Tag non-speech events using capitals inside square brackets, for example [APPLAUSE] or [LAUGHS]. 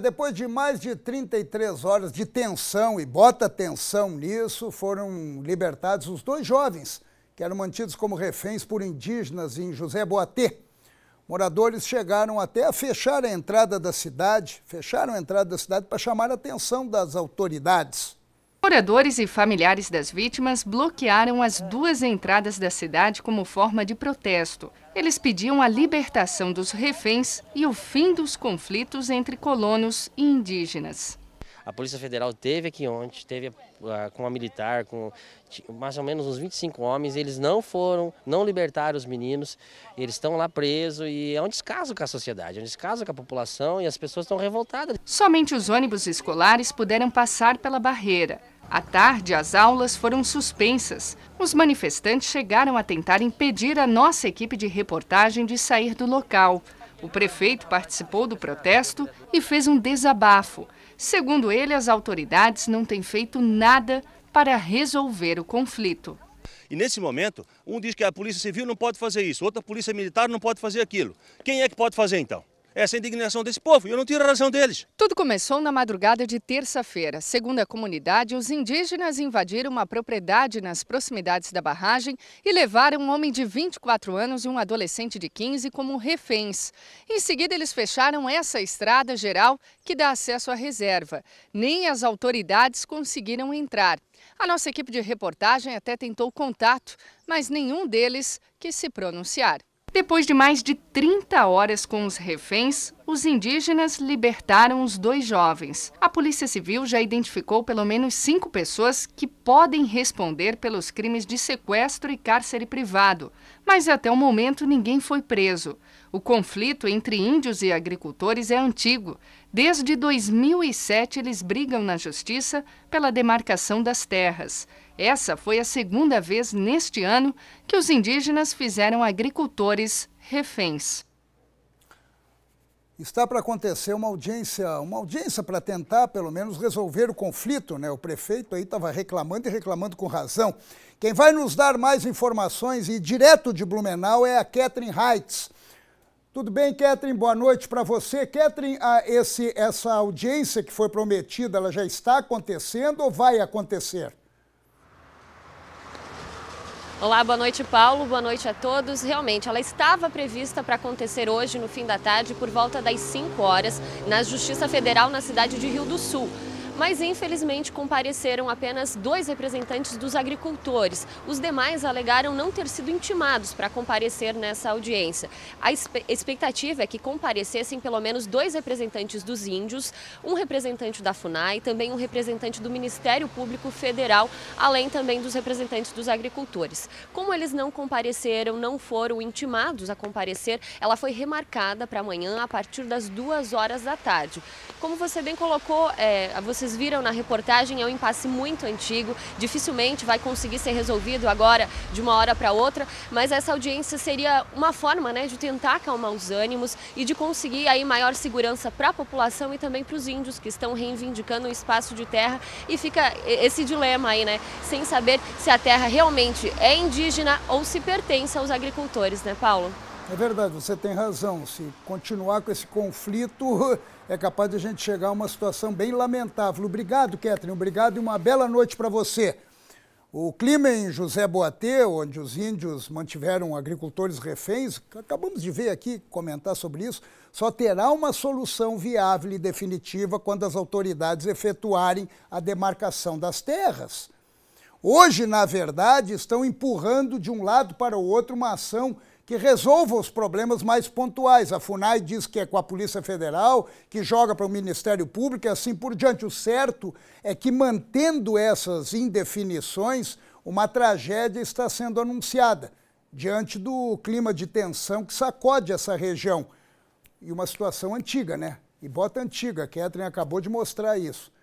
depois de mais de 33 horas de tensão, e bota tensão nisso, foram libertados os dois jovens que eram mantidos como reféns por indígenas em José Boatê. Moradores chegaram até a fechar a entrada da cidade, fecharam a entrada da cidade para chamar a atenção das autoridades. Moradores e familiares das vítimas bloquearam as duas entradas da cidade como forma de protesto. Eles pediam a libertação dos reféns e o fim dos conflitos entre colonos e indígenas. A Polícia Federal teve aqui ontem, teve uh, com a militar, com mais ou menos uns 25 homens, eles não foram, não libertaram os meninos, eles estão lá presos e é um descaso com a sociedade, é um descaso com a população e as pessoas estão revoltadas. Somente os ônibus escolares puderam passar pela barreira. À tarde, as aulas foram suspensas. Os manifestantes chegaram a tentar impedir a nossa equipe de reportagem de sair do local. O prefeito participou do protesto e fez um desabafo. Segundo ele, as autoridades não têm feito nada para resolver o conflito. E nesse momento, um diz que a polícia civil não pode fazer isso, outra polícia militar não pode fazer aquilo. Quem é que pode fazer então? essa indignação desse povo. E eu não tiro a razão deles. Tudo começou na madrugada de terça-feira. Segundo a comunidade, os indígenas invadiram uma propriedade nas proximidades da barragem e levaram um homem de 24 anos e um adolescente de 15 como reféns. Em seguida, eles fecharam essa estrada geral que dá acesso à reserva. Nem as autoridades conseguiram entrar. A nossa equipe de reportagem até tentou contato, mas nenhum deles quis se pronunciar. Depois de mais de 30 horas com os reféns, os indígenas libertaram os dois jovens. A Polícia Civil já identificou pelo menos cinco pessoas que podem responder pelos crimes de sequestro e cárcere privado, mas até o momento ninguém foi preso. O conflito entre índios e agricultores é antigo. Desde 2007, eles brigam na justiça pela demarcação das terras. Essa foi a segunda vez neste ano que os indígenas fizeram agricultores reféns está para acontecer uma audiência, uma audiência para tentar, pelo menos, resolver o conflito. Né? O prefeito aí estava reclamando e reclamando com razão. Quem vai nos dar mais informações e direto de Blumenau é a Catherine Heitz. Tudo bem, Catherine? Boa noite para você. Catherine, esse, essa audiência que foi prometida, ela já está acontecendo ou vai acontecer? Olá, boa noite, Paulo. Boa noite a todos. Realmente, ela estava prevista para acontecer hoje, no fim da tarde, por volta das 5 horas, na Justiça Federal, na cidade de Rio do Sul mas infelizmente compareceram apenas dois representantes dos agricultores. Os demais alegaram não ter sido intimados para comparecer nessa audiência. A expectativa é que comparecessem pelo menos dois representantes dos índios, um representante da FUNAI, também um representante do Ministério Público Federal, além também dos representantes dos agricultores. Como eles não compareceram, não foram intimados a comparecer, ela foi remarcada para amanhã a partir das duas horas da tarde. Como você bem colocou, é, você vocês viram na reportagem, é um impasse muito antigo, dificilmente vai conseguir ser resolvido agora de uma hora para outra, mas essa audiência seria uma forma né, de tentar acalmar os ânimos e de conseguir aí maior segurança para a população e também para os índios que estão reivindicando o espaço de terra e fica esse dilema aí, né, sem saber se a terra realmente é indígena ou se pertence aos agricultores, né, Paulo? É verdade, você tem razão. Se continuar com esse conflito, [LAUGHS] é capaz de a gente chegar a uma situação bem lamentável. Obrigado, Catherine. Obrigado e uma bela noite para você. O clima em José Boatê, onde os índios mantiveram agricultores reféns, acabamos de ver aqui comentar sobre isso, só terá uma solução viável e definitiva quando as autoridades efetuarem a demarcação das terras. Hoje, na verdade, estão empurrando de um lado para o outro uma ação que resolva os problemas mais pontuais. A FUNAI diz que é com a Polícia Federal, que joga para o Ministério Público e assim por diante. O certo é que, mantendo essas indefinições, uma tragédia está sendo anunciada diante do clima de tensão que sacode essa região. E uma situação antiga, né? E bota antiga, a Catherine acabou de mostrar isso.